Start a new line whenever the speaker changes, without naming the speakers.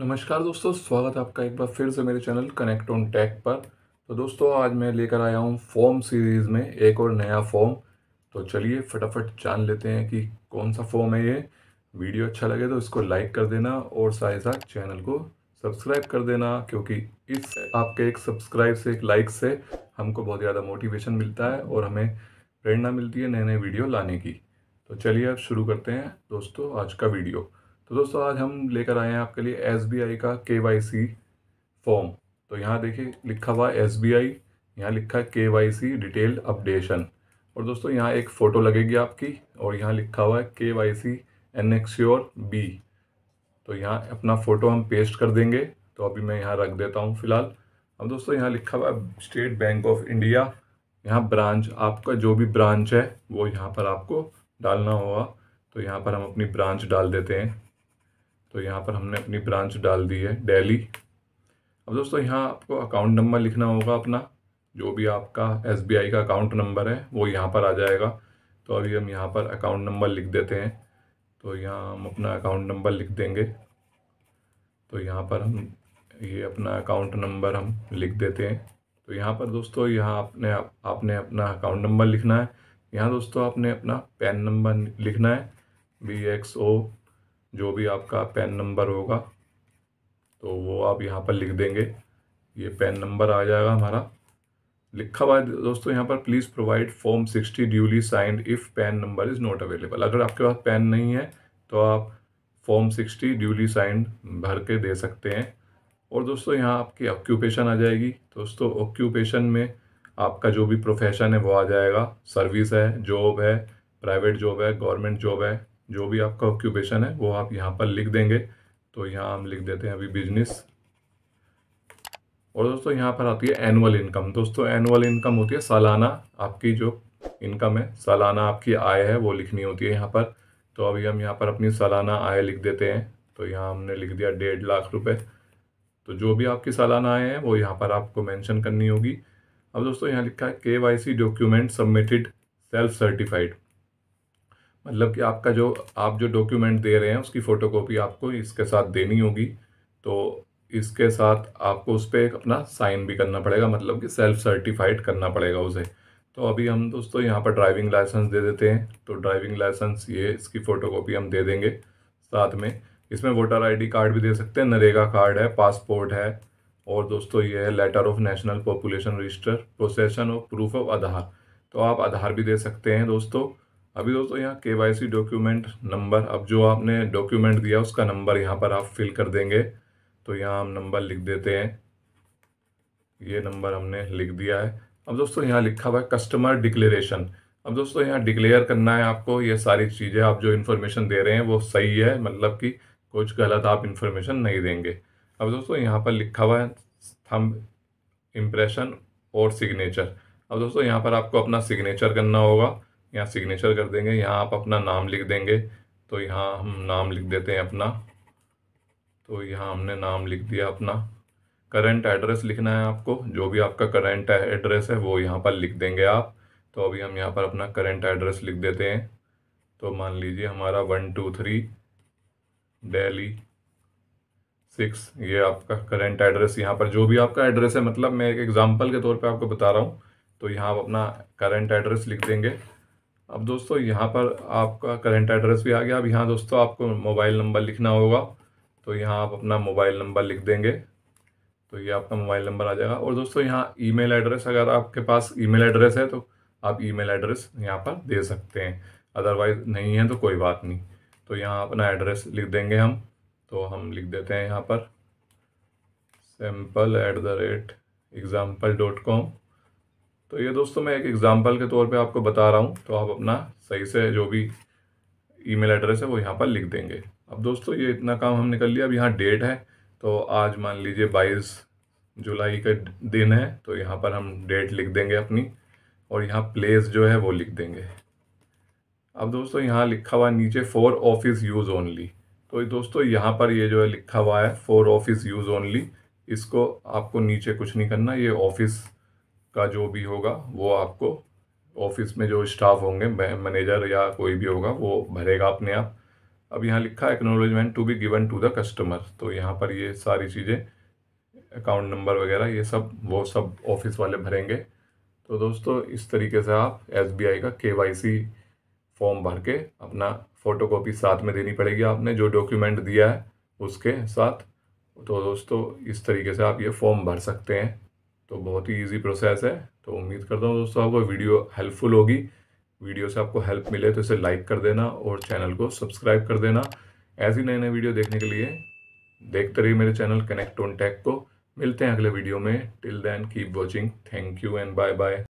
नमस्कार दोस्तों स्वागत है आपका एक बार फिर से मेरे चैनल कनेक्ट ऑन टैक पर तो दोस्तों आज मैं लेकर आया हूँ फॉर्म सीरीज़ में एक और नया फॉर्म तो चलिए फटाफट जान लेते हैं कि कौन सा फॉर्म है ये वीडियो अच्छा लगे तो इसको लाइक कर देना और साथ साथ चैनल को सब्सक्राइब कर देना क्योंकि इस आपके एक सब्सक्राइब से एक लाइक से हमको बहुत ज़्यादा मोटिवेशन मिलता है और हमें प्रेरणा मिलती है नए नए वीडियो लाने की तो चलिए अब शुरू करते हैं दोस्तों आज का वीडियो तो दोस्तों आज हम लेकर आए हैं आपके लिए एस का के फॉर्म तो यहाँ देखिए लिखा हुआ बी एस यहाँ लिखा है के वाई डिटेल अपडेशन और दोस्तों यहाँ एक फ़ोटो लगेगी आपकी और यहाँ लिखा हुआ है के वाई सी एन एक्स्योर बी तो यहाँ अपना फ़ोटो हम पेस्ट कर देंगे तो अभी मैं यहाँ रख देता हूँ फ़िलहाल अब दोस्तों यहाँ लिखा हुआ है स्टेट बैंक ऑफ इंडिया यहाँ ब्रांच आपका जो भी ब्रांच है वो यहाँ पर आपको डालना होगा तो यहाँ पर हम अपनी ब्रांच डाल देते हैं तो यहाँ पर हमने अपनी ब्रांच डाल दी है डेली अब दोस्तों यहाँ आपको अकाउंट नंबर लिखना होगा अपना जो भी आपका एस का अकाउंट नंबर है वो यहाँ पर आ जाएगा तो अभी हम यहाँ पर अकाउंट नंबर लिख देते हैं तो यहाँ हम अपना अकाउंट नंबर लिख देंगे तो यहाँ पर हम ये अपना अकाउंट नंबर हम लिख देते हैं तो यहाँ पर दोस्तों यहाँ आपने आप, आपने अपना अकाउंट नंबर लिखना है यहाँ दोस्तों आपने अपना पैन नंबर लिखना है बी एक्स ओ जो भी आपका पैन नंबर होगा तो वो आप यहाँ पर लिख देंगे ये पैन नंबर आ जाएगा हमारा लिखा हुआ है दोस्तों यहाँ पर please provide form sixty duly signed if PAN number is not available अगर आपके पास पैन नहीं है तो आप फॉर्म सिक्सटी ड्यूली साइंड भर के दे सकते हैं और दोस्तों यहाँ आपकी ऑक्यूपेशन आ जाएगी दोस्तों ऑक्यूपेशन में आपका जो भी प्रोफेशन है वो आ जाएगा सर्विस है जॉब है प्राइवेट जॉब है गवर्नमेंट जॉब है जो भी आपका ऑक्यूपेशन है वो आप यहाँ पर लिख देंगे तो यहाँ हम लिख देते हैं अभी बिजनेस और दोस्तों यहाँ पर आती है एनुअल इनकम दोस्तों एनुअल इनकम होती है सालाना आपकी जो इनकम है सालाना आपकी आय है वो लिखनी होती है यहाँ पर तो अभी हम यहाँ पर अपनी सालाना आय लिख देते हैं तो यहाँ हमने लिख दिया डेढ़ लाख रुपये तो जो भी आपकी सालाना आय है वो यहाँ पर आपको मेंशन करनी होगी अब दोस्तों यहाँ लिखा है K Y C document submitted self certified मतलब कि आपका जो आप जो डॉक्यूमेंट दे रहे हैं उसकी फ़ोटोकॉपी आपको इसके साथ देनी होगी तो इसके साथ आपको उस पर अपना साइन भी करना पड़ेगा मतलब कि सेल्फ सर्टिफाइड करना पड़ेगा उसे तो अभी हम दोस्तों यहाँ पर ड्राइविंग लाइसेंस दे देते हैं तो ड्राइविंग लाइसेंस ये इसकी फ़ोटोकॉपी हम दे देंगे साथ में इसमें वोटर आईडी कार्ड भी दे सकते हैं नरेगा कार्ड है पासपोर्ट है और दोस्तों ये है letter of national population register possession of proof of Aadhaar तो आप आधार भी दे सकते हैं दोस्तों अभी दोस्तों यहाँ के वाई सी डॉक्यूमेंट नंबर अब जो आपने डॉक्यूमेंट दिया उसका नंबर यहाँ पर आप फिल कर देंगे तो यहाँ हम नंबर लिख देते हैं ये नंबर हमने लिख दिया है अब दोस्तों यहाँ लिखा हुआ है कस्टमर डिक्लेरेशन अब दोस्तों यहाँ डिक्लेयर करना है आपको ये सारी चीज़ें आप जो इन्फॉर्मेशन दे रहे हैं वो सही है मतलब कि कुछ गलत आप इन्फॉर्मेशन नहीं देंगे अब दोस्तों यहाँ पर लिखा हुआ है थम इम्प्रेशन और सिग्नेचर अब दोस्तों यहाँ पर आपको अपना सिग्नेचर करना होगा यहाँ सिग्नेचर कर देंगे यहाँ आप अपना नाम लिख देंगे तो यहाँ हम नाम लिख देते हैं अपना तो यहाँ हमने नाम लिख दिया अपना करंट एड्रेस लिखना है आपको जो भी आपका करंट एड्रेस है वो यहाँ पर लिख देंगे आप तो अभी हम यहाँ पर अपना करंट एड्रेस लिख देते हैं तो मान लीजिए हमारा one two three daily six ये आपका करंट एड्रेस यहाँ पर जो भी आपका एड्रेस है मतलब मैं एक एग्जांपल के तौर पे आपको बता रहा हूँ तो यहाँ आप अपना करंट एड्रेस लिख देंगे अब दोस्तों यहाँ पर आपका करंट एड्रेस भी आ गया अब यहाँ दोस्तों आपको मोबाइल नंबर लिखना होगा तो यहाँ आप अपना मोबाइल नंबर लिख देंगे तो ये आपका मोबाइल नंबर आ जाएगा और दोस्तों यहाँ ईमेल एड्रेस अगर आपके पास ईमेल एड्रेस है तो आप ईमेल एड्रेस यहाँ पर दे सकते हैं अदरवाइज नहीं है तो कोई बात नहीं तो यहाँ अपना एड्रेस लिख देंगे हम तो हम लिख देते हैं यहाँ पर sample at the rate example dot com तो ये दोस्तों मैं एक एग्ज़ाम्पल के तौर पे आपको बता रहा हूँ तो आप अपना सही से जो भी ईमेल एड्रेस है वो यहाँ पर लिख देंगे अब दोस्तों ये इतना काम हमने कर लिया अब यहाँ डेट है तो आज मान लीजिए बाईस जुलाई का दिन है तो यहाँ पर हम डेट लिख देंगे अपनी और यहाँ प्लेस जो है वो लिख देंगे अब दोस्तों यहाँ लिखा हुआ नीचे फोर ऑफिस यूज़ ओनली तो दोस्तों यहाँ पर ये जो है लिखा हुआ है फ़ोर ऑफिस यूज़ ओनली इसको आपको नीचे कुछ नहीं करना ये ऑफिस का जो भी होगा वो आपको ऑफिस में जो स्टाफ होंगे मैनेजर या कोई भी होगा वो भरेगा अपने आप अब यहाँ लिखा acknowledgement to be given to the customer तो यहाँ पर ये सारी चीज़ें अकाउंट नंबर वगैरह ये सब वो सब ऑफिस वाले भरेंगे तो दोस्तों इस तरीके से आप एस का के फॉर्म भर के अपना फ़ोटोकॉपी साथ में देनी पड़ेगी आपने जो डॉक्यूमेंट दिया है उसके साथ तो दोस्तों इस तरीके से आप ये फॉर्म भर सकते हैं तो बहुत ही ईजी प्रोसेस है तो उम्मीद करता हूँ दोस्तों आपको वीडियो हेल्पफुल होगी वीडियो से आपको हेल्प मिले तो इसे लाइक कर देना और चैनल को सब्सक्राइब कर देना ऐसी नए नए वीडियो देखने के लिए देखते रहिए मेरे चैनल कनेक्ट ऑन टैक को मिलते हैं अगले वीडियो में till then keep watching thank you and bye bye